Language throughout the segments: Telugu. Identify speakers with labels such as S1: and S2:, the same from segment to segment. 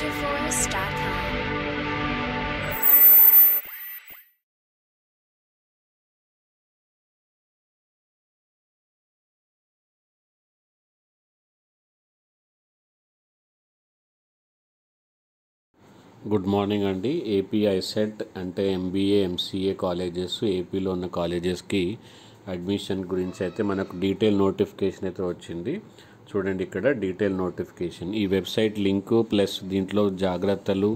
S1: గుడ్ మార్నింగ్ అండి ఏపీఐ సెట్ e అంటే ఎంబీఏ ఎంసీఏ కాలేజెస్ ఏపీలో ఉన్న కాలేజెస్కి అడ్మిషన్ గురించి అయితే మనకు డీటెయిల్ నోటిఫికేషన్ అయితే వచ్చింది చూడండి ఇక్కడ డీటెయిల్ నోటిఫికేషన్ ఈ వెబ్సైట్ లింకు ప్లస్ దీంట్లో జాగ్రత్తలు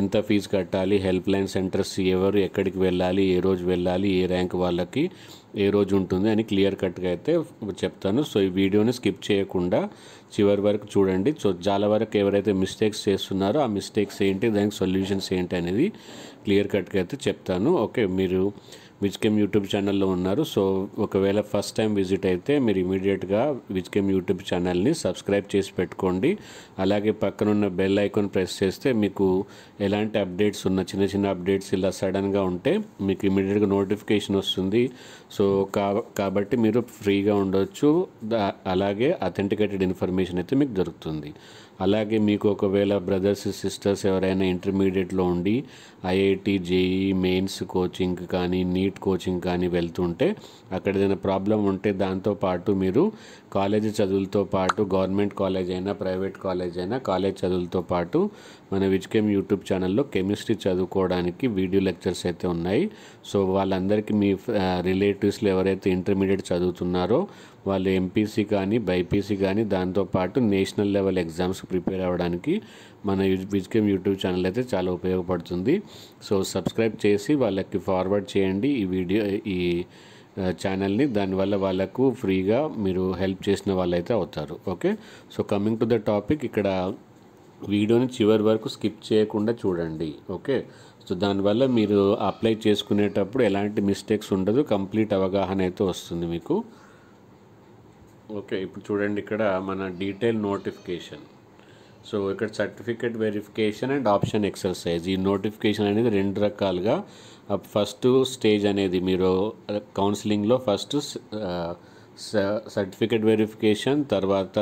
S1: ఎంత ఫీజు కట్టాలి హెల్ప్ లైన్ సెంటర్స్ ఎవరు ఎక్కడికి వెళ్ళాలి ఏ రోజు వెళ్ళాలి ఏ ర్యాంక్ వాళ్ళకి ఏ రోజు ఉంటుంది అని క్లియర్ కట్గా అయితే చెప్తాను సో ఈ వీడియోని స్కిప్ చేయకుండా చివరి వరకు చూడండి సో చాలా వరకు ఎవరైతే మిస్టేక్స్ చేస్తున్నారో ఆ మిస్టేక్స్ ఏంటి దానికి సొల్యూషన్స్ ఏంటి అనేది క్లియర్ కట్గా అయితే చెప్తాను ఓకే మీరు విజ్కెమ్ యూట్యూబ్ ఛానల్లో ఉన్నారు సో ఒకవేళ ఫస్ట్ టైం విజిట్ అయితే మీరు ఇమీడియట్గా విజ్కెమ్ యూట్యూబ్ ఛానల్ని సబ్స్క్రైబ్ చేసి పెట్టుకోండి అలాగే పక్కనున్న బెల్ ఐకాన్ ప్రెస్ చేస్తే మీకు ఎలాంటి అప్డేట్స్ ఉన్న చిన్న చిన్న అప్డేట్స్ ఇలా సడన్గా ఉంటే మీకు ఇమీడియట్గా నోటిఫికేషన్ వస్తుంది సో కాబట్టి మీరు ఫ్రీగా ఉండొచ్చు అలాగే అథెంటికేటెడ్ ఇన్ఫర్మేషన్ అయితే మీకు దొరుకుతుంది అలాగే మీకు ఒకవేళ బ్రదర్స్ సిస్టర్స్ ఎవరైనా ఇంటర్మీడియట్లో ఉండి ఐఐటి జేఈ మెయిన్స్ కోచింగ్ కానీ నీట్ కోచింగ్ కానీ వెళ్తుంటే అక్కడ ఏదైనా ప్రాబ్లం ఉంటే దాంతోపాటు మీరు కాలేజ్ చదువులతో పాటు గవర్నమెంట్ కాలేజ్ అయినా ప్రైవేట్ కాలేజ్ అయినా కాలేజ్ చదువులతో పాటు మన విజ్కెమ్ యూట్యూబ్ ఛానల్లో కెమిస్ట్రీ చదువుకోవడానికి వీడియో లెక్చర్స్ అయితే ఉన్నాయి సో వాళ్ళందరికీ మీ రిలేటివ్స్లో ఎవరైతే ఇంటర్మీడియట్ చదువుతున్నారో వాళ్ళు ఎంపీసీ కానీ బైపీసీ కానీ దాంతోపాటు నేషనల్ లెవెల్ ఎగ్జామ్స్కి ప్రిపేర్ అవ్వడానికి మన విజ్కెమ్ యూట్యూబ్ ఛానల్ అయితే చాలా ఉపయోగపడుతుంది సో సబ్స్క్రైబ్ చేసి వాళ్ళకి ఫార్వర్డ్ చేయండి ఈ వీడియో ఈ ఛానల్ని దానివల్ల వాళ్ళకు ఫ్రీగా మీరు హెల్ప్ చేసిన వాళ్ళైతే అవుతారు okay so coming to the topic ఇక్కడ వీడియోని చివరి వరకు స్కిప్ చేయకుండా చూడండి ఓకే సో దానివల్ల మీరు అప్లై చేసుకునేటప్పుడు ఎలాంటి మిస్టేక్స్ ఉండదు కంప్లీట్ అవగాహన అయితే వస్తుంది మీకు ఓకే ఇప్పుడు చూడండి ఇక్కడ మన డీటెయిల్ నోటిఫికేషన్ సో ఇక్కడ certificate verification and option exercise ఈ నోటిఫికేషన్ అనేది రెండు రకాలుగా ఫస్ట్ స్టేజ్ అనేది మీరు కౌన్సిలింగ్లో ఫస్ట్ సర్టిఫికేట్ వెరిఫికేషన్ తర్వాత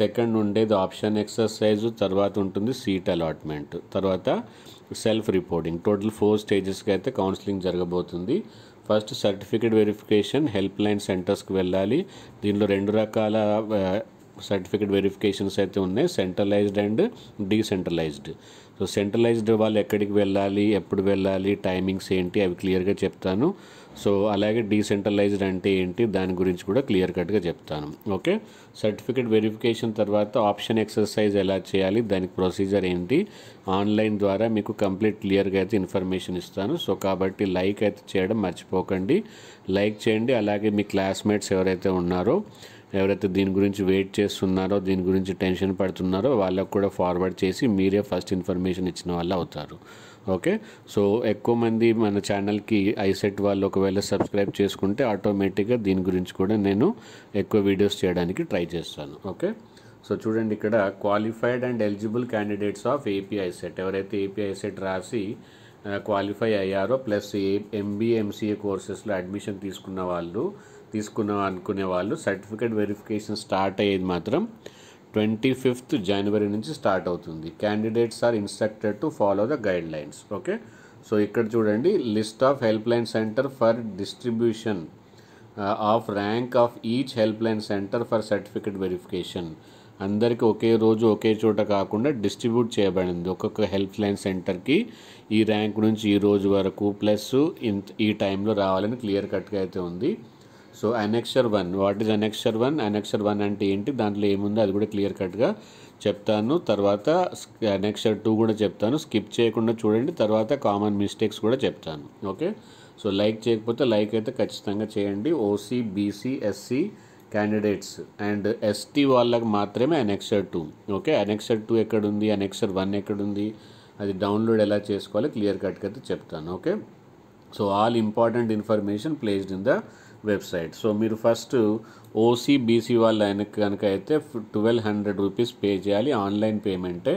S1: సెకండ్ ఉండేది ఆప్షన్ ఎక్సర్సైజ్ తర్వాత ఉంటుంది సీట్ అలాట్మెంట్ తర్వాత సెల్ఫ్ రిపోర్టింగ్ టోటల్ ఫోర్ స్టేజెస్కి అయితే కౌన్సిలింగ్ జరగబోతుంది first certificate verification help line సెంటర్స్కి వెళ్ళాలి దీనిలో రెండు రకాల సర్టిఫికేట్ వెరిఫికేషన్స్ అయితే ఉన్నాయి centralised and decentralised so centralised వాళ్ళు ఎక్కడికి వెళ్ళాలి ఎప్పుడు వెళ్ళాలి టైమింగ్స్ ఏంటి అవి క్లియర్గా చెప్తాను సో అలాగే డీసెంట్రలైజ్డ్ అంటే ఏంటి దాని గురించి కూడా క్లియర్ కట్గా చెప్తాను ఓకే సర్టిఫికేట్ వెరిఫికేషన్ తర్వాత ఆప్షన్ ఎక్సర్సైజ్ ఎలా చేయాలి దానికి ప్రొసీజర్ ఏంటి ఆన్లైన్ ద్వారా మీకు కంప్లీట్ క్లియర్గా అయితే ఇన్ఫర్మేషన్ ఇస్తాను సో కాబట్టి లైక్ అయితే చేయడం మర్చిపోకండి లైక్ చేయండి అలాగే మీ క్లాస్మేట్స్ ఎవరైతే ఉన్నారో ఎవరైతే దీని గురించి వెయిట్ చేస్తున్నారో దీని గురించి టెన్షన్ పడుతున్నారో వాళ్ళకు కూడా ఫార్వర్డ్ చేసి మీరే ఫస్ట్ ఇన్ఫర్మేషన్ ఇచ్చిన వాళ్ళు అవుతారు ఓకే సో ఎక్కువ మంది మన ఛానల్కి ఐసెట్ వాళ్ళు ఒకవేళ సబ్స్క్రైబ్ చేసుకుంటే ఆటోమేటిక్గా దీని గురించి కూడా నేను ఎక్కువ వీడియోస్ చేయడానికి ట్రై చేస్తాను ఓకే సో చూడండి ఇక్కడ qualified and eligible candidates of API CET ఎవరైతే ఏపీఐ సెట్ రాసి క్వాలిఫై అయ్యారో ప్లస్ ఏ ఎంబీఎంసీఏ కోర్సెస్లో అడ్మిషన్ తీసుకున్న వాళ్ళు తీసుకున్న అనుకునే వాళ్ళు సర్టిఫికేట్ వెరిఫికేషన్ స్టార్ట్ అయ్యేది మాత్రం ట్వంటీ ఫిఫ్త్ జనవరి నుంచి స్టార్ట్ అవుతుంది candidates are instructed to follow the guidelines okay so ఇక్కడ చూడండి list of help line centre for distribution of rank of each help line centre for certificate verification అందరికీ ఒకే రోజు ఒకే చోట కాకుండా డిస్ట్రిబ్యూట్ చేయబడింది ఒక్కొక్క హెల్ప్ లైన్ సెంటర్కి ఈ ర్యాంక్ నుంచి ఈ రోజు వరకు ప్లస్ ఈ టైంలో రావాలని క్లియర్ కట్గా అయితే ఉంది so annexure one what is annexure one annexure one అంటే ఏంటి దాంట్లో ఏముందో అది కూడా క్లియర్ కట్గా చెప్తాను తర్వాత అనెక్షర్ టూ కూడా చెప్తాను స్కిప్ చేయకుండా చూడండి తర్వాత కామన్ మిస్టేక్స్ కూడా చెప్తాను ఓకే సో లైక్ చేయకపోతే లైక్ అయితే ఖచ్చితంగా చేయండి OC BC SC candidates and ST వాళ్ళకి మాత్రమే annexure two okay annexure two ఎక్కడుంది అనెక్షర్ వన్ ఎక్కడుంది అది డౌన్లోడ్ ఎలా చేసుకోవాలి క్లియర్ కట్గా అయితే చెప్తాను okay so all important information placed in the website so మీరు ఫస్ట్ ఓసీ బీసీ వాళ్ళు ఆయనకి కనుక అయితే ట్వెల్వ్ హండ్రెడ్ రూపీస్ పే చేయాలి ఆన్లైన్ పేమెంటే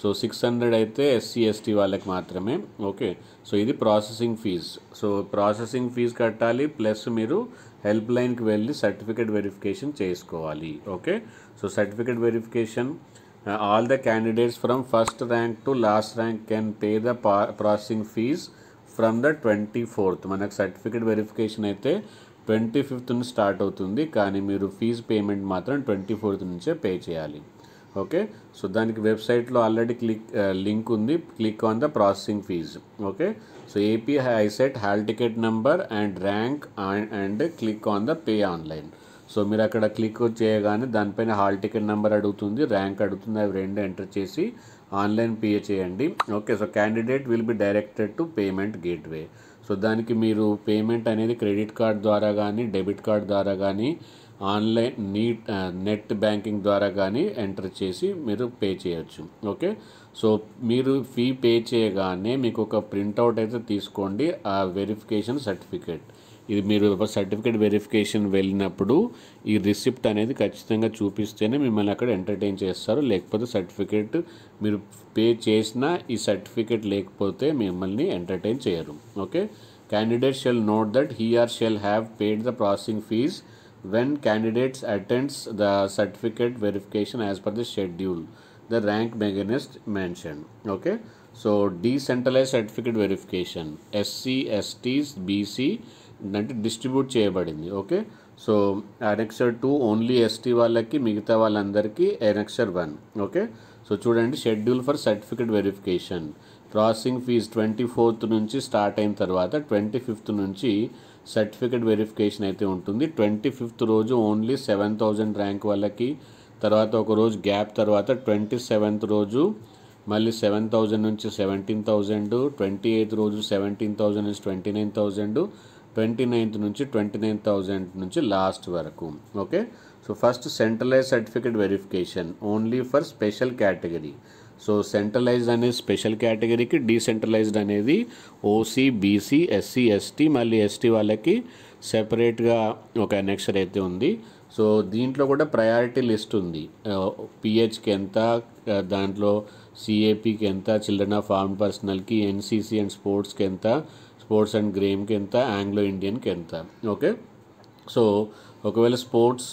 S1: సో సిక్స్ హండ్రెడ్ అయితే ఎస్సీ ఎస్టీ వాళ్ళకి మాత్రమే ఓకే సో ఇది processing fee so processing fee కట్టాలి ప్లస్ మీరు హెల్ప్ లైన్కి వెళ్ళి సర్టిఫికేట్ వెరిఫికేషన్ చేసుకోవాలి okay so certificate verification all the candidates from first rank to last rank can pay the processing fee from the twenty fourth మనకు సర్టిఫికేట్ వెరిఫికేషన్ అయితే ట్వంటీ ఫిఫ్త్ నుంచి స్టార్ట్ అవుతుంది కానీ మీరు ఫీజు పేమెంట్ మాత్రం ట్వంటీ ఫోర్త్ నుంచే పే చేయాలి ఓకే సో దానికి వెబ్సైట్లో ఆల్రెడీ క్లిక్ లింక్ ఉంది click on the processing fee okay so AP ICET hall ticket number and rank and click on the pay online so మీరు అక్కడ క్లిక్ చేయగానే దానిపైన హాల్ టికెట్ నెంబర్ అడుగుతుంది ర్యాంక్ అడుగుతుంది అవి రెండు ఎంటర్ చేసి ఆన్లైన్ పే చేయండి okay so candidate will be directed to payment gateway so దానికి మీరు పేమెంట్ అనేది క్రెడిట్ కార్డ్ ద్వారా కానీ డెబిట్ కార్డ్ ద్వారా కానీ ఆన్లైన్ నీట్ నెట్ బ్యాంకింగ్ ద్వారా కానీ ఎంటర్ చేసి మీరు పే చేయొచ్చు ఓకే సో మీరు ఫీ పే చేయగానే మీకు ఒక ప్రింట్అవుట్ అయితే తీసుకోండి ఆ వెరిఫికేషన్ సర్టిఫికేట్ ఇది మీరు సర్టిఫికేట్ వెరిఫికేషన్ వెళ్ళినప్పుడు ఈ రిసిప్ట్ అనేది ఖచ్చితంగా చూపిస్తేనే మిమ్మల్ని అక్కడ ఎంటర్టైన్ చేస్తారు లేకపోతే సర్టిఫికేట్ మీరు పే చేసినా ఈ సర్టిఫికేట్ లేకపోతే మిమ్మల్ని ఎంటర్టైన్ చేయరు okay candidate shall note that he or shall have paid the processing fee when candidates attends the certificate verification as per the schedule the rank మెగనిస్ట్ mentioned okay so decentralised certificate verification SC STs BC అంటే డిస్ట్రిబ్యూట్ చేయబడింది okay so annexure two only ST వాళ్ళకి మిగతా వాళ్ళందరికీ అనెక్సర్ వన్ ఓకే సో చూడండి schedule for certificate verification processing fee twenty fourth నుంచి స్టార్ట్ అయిన తర్వాత ట్వంటీ ఫిఫ్త్ నుంచి సర్టిఫికేట్ వెరిఫికేషన్ అయితే ఉంటుంది ట్వంటీ ఫిఫ్త్ రోజు ఓన్లీ సెవెన్ థౌజండ్ ర్యాంక్ వాళ్ళకి తర్వాత ఒక రోజు గ్యాప్ తర్వాత ట్వంటీ సెవెంత్ రోజు మళ్ళీ సెవెన్ థౌజండ్ నుంచి సెవెంటీన్ థౌజండ్ ట్వంటీ ఎయిత్ రోజు సెవెంటీన్ థౌజండ్ నుంచి twenty nine thousand twenty ninth నుంచి ట్వంటీ నైన్ థౌజండ్ నుంచి లాస్ట్ వరకు okay so first centralised certificate verification only for special category so centralised అనేది స్పెషల్ కేటగిరీకి డీసెంట్రలైజ్డ్ అనేది ఓసీ బీసీ ఎస్సీ ఎస్టీ మళ్ళీ ఎస్టీ వాళ్ళకి సెపరేట్గా ఒక అనెక్షర్ అయితే ఉంది సో దీంట్లో కూడా ప్రయారిటీ లిస్ట్ ఉంది పిహెచ్కి uh, ఎంత uh, దాంట్లో సిఏపికి ఎంత చిల్డ్రన్ ఆఫ్ ఆర్మ్ పర్సనల్కి ఎన్సీసీ అండ్ స్పోర్ట్స్కి ఎంత స్పోర్ట్స్ అండ్ గ్రేమ్కి ఎంత ఆంగ్లో ఇండియన్కి ఎంత ఓకే సో ఒకవేళ స్పోర్ట్స్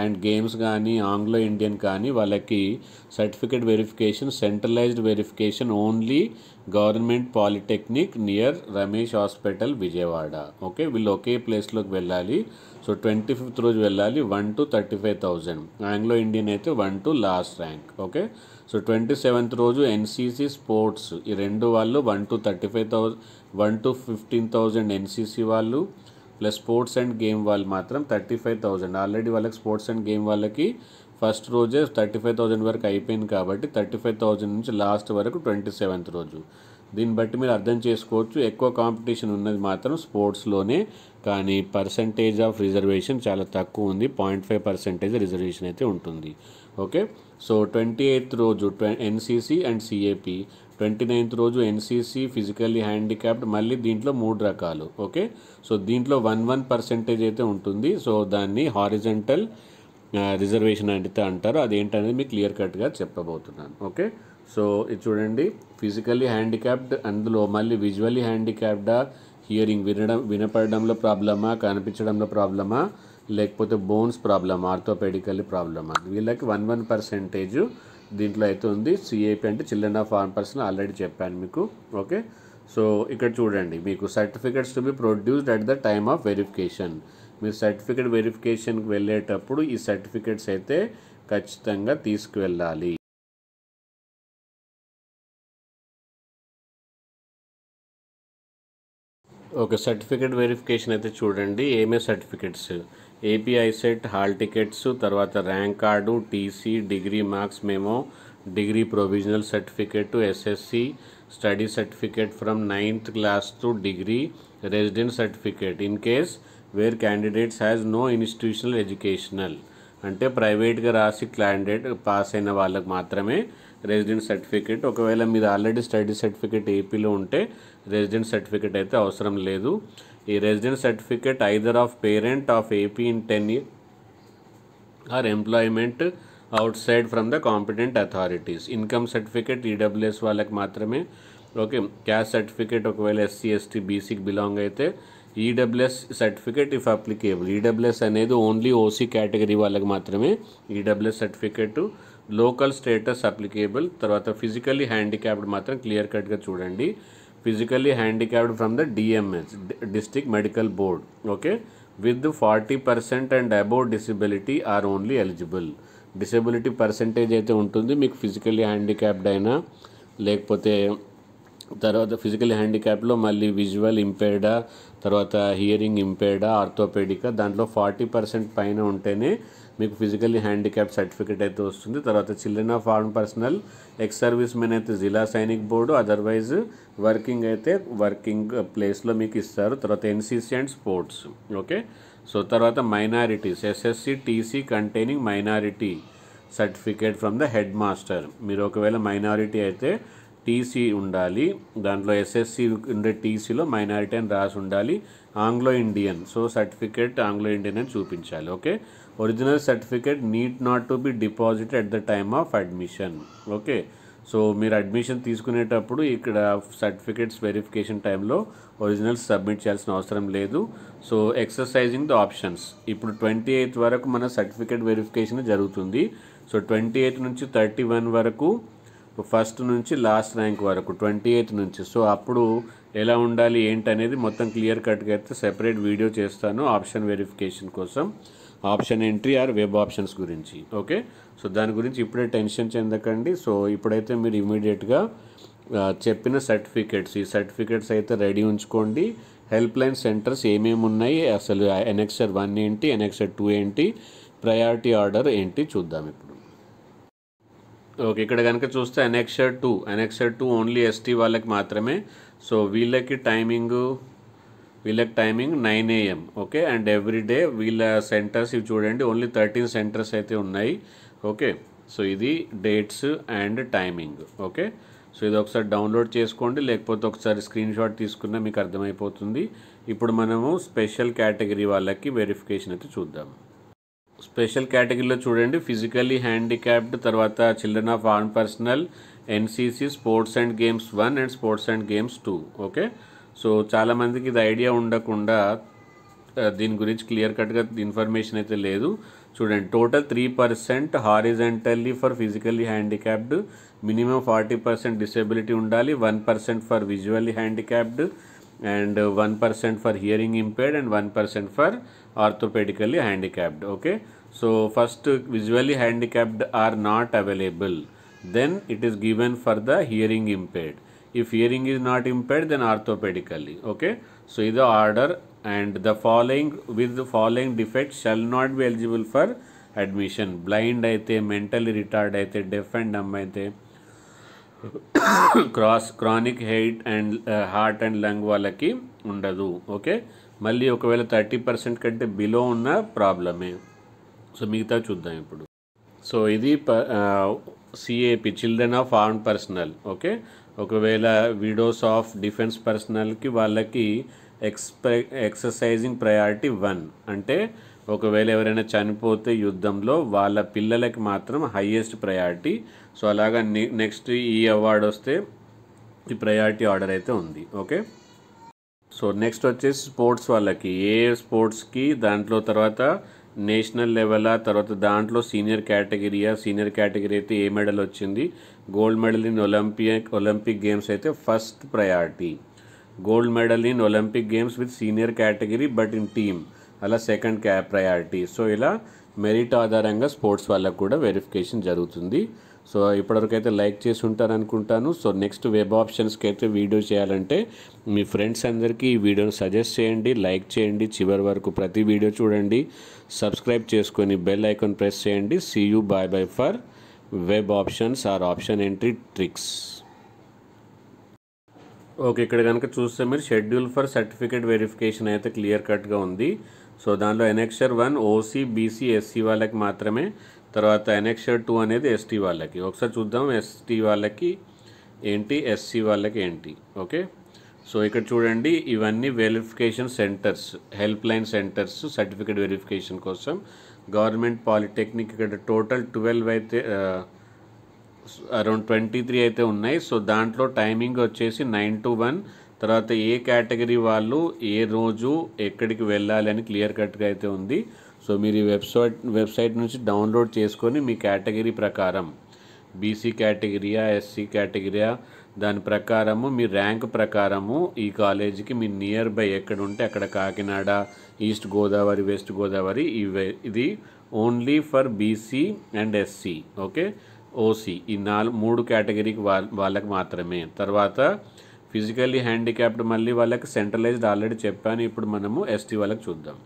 S1: అండ్ గేమ్స్ కానీ ఆంగ్లో ఇండియన్ కానీ వాళ్ళకి certificate verification centralised verification only government polytechnic near Ramesh hospital Vijayawada okay వీళ్ళు ఒకే ప్లేస్లోకి వెళ్ళాలి సో ట్వంటీ ఫిఫ్త్ రోజు వెళ్ళాలి one to thirty five thousand Anglo Indian అయితే one to last rank okay so twenty seventh రోజు ఎన్సీసీ స్పోర్ట్స్ ఈ రెండు వాళ్ళు one to thirty five thousand one to fifteen thousand NCC వాళ్ళు ప్లస్ స్పోర్ట్స్ అండ్ గేమ్ వాళ్ళు మాత్రం థర్టీ ఫైవ్ థౌజండ్ ఆల్రెడీ వాళ్ళకి స్పోర్ట్స్ అండ్ గేమ్ వాళ్ళకి ఫస్ట్ రోజే థర్టీ ఫైవ్ థౌజండ్ వరకు అయిపోయింది కాబట్టి థర్టీ ఫైవ్ థౌజండ్ నుంచి లాస్ట్ వరకు ట్వంటీ సెవెంత్ రోజు దీన్ని బట్టి మీరు అర్థం చేసుకోవచ్చు ఎక్కువ కాంపిటీషన్ ఉన్నది మాత్రం స్పోర్ట్స్లోనే కానీ పర్సంటేజ్ ఆఫ్ రిజర్వేషన్ చాలా తక్కువ ఉంది పాయింట్ ఫైవ్ పర్సెంటేజ్ రిజర్వేషన్ అయితే ఉంటుంది ఓకే సో ట్వంటీ ఎయిత్ రోజు NCC and CAP twenty ninth రోజు ఎన్సీసీ ఫిజికల్లీ హ్యాండిక్యాప్డ్ మళ్ళీ దీంట్లో మూడు రకాలు ఓకే సో దీంట్లో వన్ వన్ పర్సెంటేజ్ అయితే ఉంటుంది సో దాన్ని హారిజెంటల్ రిజర్వేషన్ అంటే అంటారు అదేంటనేది మీకు క్లియర్ కట్గా చెప్పబోతున్నాను ఓకే సో ఇది చూడండి ఫిజికల్లీ హ్యాండిక్యాప్డ్ అందులో మళ్ళీ విజువల్లీ హ్యాండిక్యాప్డా హియరింగ్ వినడం వినపడడంలో ప్రాబ్లమా కనిపించడంలో ప్రాబ్లమా లేకపోతే బోన్స్ ప్రాబ్లమా ఆర్థోపెడికల్ ప్రాబ్లమా వీళ్ళకి వన్ వన్ పర్సెంటేజ్ దీంట్లో అయితే ఉంది సిఏపి అంటే children of farm person already చెప్పాను మీకు ఓకే సో ఇక్కడ చూడండి మీకు certificates to be produced at the time of verification మీరు సర్టిఫికేట్ వెరిఫికేషన్కి వెళ్ళేటప్పుడు ఈ సర్టిఫికెట్స్ అయితే ఖచ్చితంగా తీసుకువెళ్ళాలి ఓకే సర్టిఫికేట్ వెరిఫికేషన్ అయితే చూడండి ఏమే certificates API CET hall tickets తర్వాత rank card TC degree marks memo degree provisional certificate SSC study certificate from ninth class to degree resident certificate in case where candidates has no institutional educational అంటే ప్రైవేట్గా రాసి క్యాండిడేట్ పాస్ అయిన వాళ్ళకు మాత్రమే రెసిడెంట్ సర్టిఫికేట్ ఒకవేళ మీరు ఆల్రెడీ స్టడీ సర్టిఫికేట్ ఏపీలో ఉంటే రెసిడెంట్ సర్టిఫికేట్ అయితే అవసరం లేదు ఈ resident certificate either of parent of AP in ten year or employment outside from the competent authorities income certificate EWS వాళ్ళకి మాత్రమే ఓకే క్యాస్ట్ సర్టిఫికేట్ ఒకవేళ ఎస్సీ ఎస్టీ బీసీకి బిలాంగ్ అయితే EWS certificate if applicable EWS అనేది ఓన్లీ ఓసీ కేటగిరీ వాళ్ళకి మాత్రమే EWS certificate local status applicable తర్వాత ఫిజికల్లీ హ్యాండిక్యాప్డ్ మాత్రం క్లియర్ కట్గా చూడండి physically handicapped from the DMS district medical board okay with forty percent and above disability are only eligible disability percentage అయితే ఉంటుంది మీకు ఫిజికల్లీ హ్యాండిక్యాప్డ్ అయినా లేకపోతే తర్వాత ఫిజికల్ హ్యాండిక్యాప్లో మళ్ళీ విజువల్ ఇంపేర్డా తర్వాత హియరింగ్ ఇంపేర్డా ఆర్థోపెడికా దాంట్లో ఫార్టీ పర్సెంట్ పైన ఉంటేనే మీకు ఫిజికల్లీ హ్యాండిక్యాప్ సర్టిఫికేట్ అయితే వస్తుంది తర్వాత children of arm personnel ex service men అయితే జిల్లా సైనిక్ బోర్డు అదర్వైజ్ వర్కింగ్ అయితే వర్కింగ్ ప్లేస్లో మీకు ఇస్తారు తర్వాత NCC and sports okay so తర్వాత minorities SSC TC containing minority certificate from the head master మీరు ఒకవేళ మైనారిటీ అయితే టీసీ ఉండాలి దాంట్లో ఎస్ఎస్సి ఉండే టీసీలో మైనారిటీ అని రాసి ఉండాలి Anglo Indian so certificate Anglo Indian అని చూపించాలి okay original certificate need not to be deposit at the time of admission okay so మీరు అడ్మిషన్ తీసుకునేటప్పుడు ఇక్కడ సర్టిఫికేట్స్ వెరిఫికేషన్ టైంలో ఒరిజినల్స్ సబ్మిట్ చేయాల్సిన అవసరం లేదు సో ఎక్సర్సైజింగ్ ద ఆప్షన్స్ ఇప్పుడు ట్వంటీ ఎయిత్ వరకు మన సర్టిఫికేట్ వెరిఫికేషన్ జరుగుతుంది సో ట్వంటీ ఎయిత్ నుంచి థర్టీ వన్ వరకు ఫస్ట్ నుంచి లాస్ట్ ర్యాంక్ వరకు ట్వంటీ ఎయిత్ నుంచి సో అప్పుడు ఎలా ఉండాలి ఏంటనేది మొత్తం క్లియర్ కట్గా అయితే సెపరేట్ వీడియో చేస్తాను ఆప్షన్ వెరిఫికేషన్ కోసం option entry or web options గురించి ఓకే సో దాని గురించి ఇప్పుడే టెన్షన్ చెందకండి సో ఇప్పుడైతే మీరు ఇమీడియట్గా చెప్పిన సర్టిఫికేట్స్ ఈ సర్టిఫికేట్స్ అయితే రెడీ ఉంచుకోండి హెల్ప్ లైన్ సెంటర్స్ ఏమేమి ఉన్నాయి అసలు ఎన్ఎక్సర్ వన్ ఏంటి ఎన్ఎక్స్ఆర్ టూ ఏంటి ప్రయారిటీ ఆర్డర్ ఏంటి చూద్దాం ఇప్పుడు ఓకే ఇక్కడ కనుక చూస్తే annexure two annexure two only ST వాళ్ళకి మాత్రమే సో వీళ్ళకి టైమింగ్ వీళ్ళకి timing nine AM okay and every day వీళ్ళ సెంటర్స్ ఇవి చూడండి ఓన్లీ థర్టీన్ సెంటర్స్ అయితే ఉన్నాయి ఓకే సో ఇది dates and timing okay so ఇది ఒకసారి డౌన్లోడ్ చేసుకోండి లేకపోతే ఒకసారి స్క్రీన్ షాట్ తీసుకున్నా మీకు అర్థమైపోతుంది ఇప్పుడు మనము స్పెషల్ కేటగిరీ వాళ్ళకి వెరిఫికేషన్ అయితే చూద్దాము స్పెషల్ కేటగిరీలో చూడండి ఫిజికల్లీ హ్యాండిక్యాప్డ్ తర్వాత children of arm personnel NCC sports and games one and sports and games two okay so చాలామందికి ఇది ఐడియా ఉండకుండా దీని గురించి క్లియర్ కట్గా ఇన్ఫర్మేషన్ అయితే లేదు చూడండి total three percent horizontally for physically handicapped minimum forty percent disability ఉండాలి one percent for visually handicapped and one percent for hearing impaired and one percent for orthopedically handicapped okay So first visually handicapped are not available. Then it is given for the hearing impaired. If hearing is not impaired then orthopedically. Okay. So either order and the following with the following defects shall not be eligible for admission. Blind aithe, mentally retarded aithe, deaf and dumb aithe. Cross chronic height and heart and lung వాళ్ళకి ఉండదు ఓకే మళ్ళీ ఒకవేళ థర్టీ పర్సెంట్ కంటే బిలో ఉన్న ప్రాబ్లమే సో మిగతా చూద్దాం ఇప్పుడు సో ఇది CAP children of arm personnel okay ఒకవేళ విడోస్ ఆఫ్ డిఫెన్స్ పర్సనల్కి వాళ్ళకి ఎక్స్ ఎక్సర్సైజింగ్ ప్రయారిటీ వన్ అంటే ఒకవేళ ఎవరైనా చనిపోతే యుద్ధంలో వాళ్ళ పిల్లలకి మాత్రం హయ్యెస్ట్ ప్రయారిటీ సో అలాగా నెక్స్ట్ ఈ అవార్డు వస్తే ఈ ప్రయారిటీ ఆర్డర్ అయితే ఉంది ఓకే సో నెక్స్ట్ వచ్చేసి స్పోర్ట్స్ వాళ్ళకి ఏ స్పోర్ట్స్కి దాంట్లో తర్వాత నేషనల్ లెవెలా తర్వాత దాంట్లో సీనియర్ కేటగిరీయా సీనియర్ కేటగిరీ అయితే ఏ మెడల్ వచ్చింది gold medal in Olympic Olympic games అయితే first priority gold medal in Olympic games with senior category but in team అలా సెకండ్ క్యా ప్రయారిటీ సో ఇలా మెరిట్ ఆధారంగా స్పోర్ట్స్ వాళ్ళకు కూడా వెరిఫికేషన్ జరుగుతుంది సో ఇప్పటివరకు అయితే లైక్ చేసి ఉంటారనుకుంటాను సో నెక్స్ట్ వెబ్ ఆప్షన్స్కి అయితే వీడియో చేయాలంటే మీ ఫ్రెండ్స్ అందరికీ ఈ వీడియోని సజెస్ట్ చేయండి లైక్ చేయండి చివరి వరకు ప్రతి వీడియో చూడండి సబ్స్క్రైబ్ చేసుకొని బెల్ ఐకాన్ ప్రెస్ చేయండి see you bye bye for web options or option entry tricks okay ఇక్కడ కనుక చూస్తే మీరు షెడ్యూల్ ఫర్ సర్టిఫికేట్ వెరిఫికేషన్ అయితే క్లియర్ కట్గా ఉంది సో దానిలో annexure one OC BC SC వాళ్ళకి మాత్రమే తర్వాత ఎన్ఎక్షర్ టూ అనేది ఎస్టీ వాళ్ళకి ఒకసారి చూద్దాం ఎస్టీ వాళ్ళకి ఏంటి ఎస్సీ వాళ్ళకి ఏంటి ఓకే సో ఇక్కడ చూడండి ఇవన్నీ verification centres help line centres certificate verification కోసం గవర్నమెంట్ పాలిటెక్నిక్ ఇక్కడ టోటల్ ట్వెల్వ్ అయితే అరౌండ్ ట్వంటీ త్రీ అయితే ఉన్నాయి సో దాంట్లో టైమింగ్ వచ్చేసి నైన్ టు వన్ తర్వాత ఏ కేటగిరీ వాళ్ళు ఏ రోజు ఎక్కడికి వెళ్ళాలి అని క్లియర్ కట్గా అయితే ఉంది సో మీరు ఈ వెబ్సైట్ వెబ్సైట్ నుంచి డౌన్లోడ్ చేసుకొని మీ కేటగిరీ ప్రకారం బీసీ కేటగిరీయా ఎస్సీ కేటగిరీయా దాని ప్రకారము మీ ర్యాంక్ ప్రకారము ఈ కాలేజీకి మీ నియర్ బై ఎక్కడ ఉంటే అక్కడ కాకినాడ ఈస్ట్ గోదావరి వెస్ట్ గోదావరి ఇది only for BC and SC okay OC ఈ నాలుగు మూడు కేటగిరీకి వాళ్ళకి మాత్రమే తర్వాత ఫిజికల్లీ హ్యాండిక్యాప్డ్ మళ్ళీ వాళ్ళకి సెంట్రలైజ్డ్ ఆల్రెడీ చెప్పాను ఇప్పుడు మనము ఎస్టీ వాళ్ళకి చూద్దాం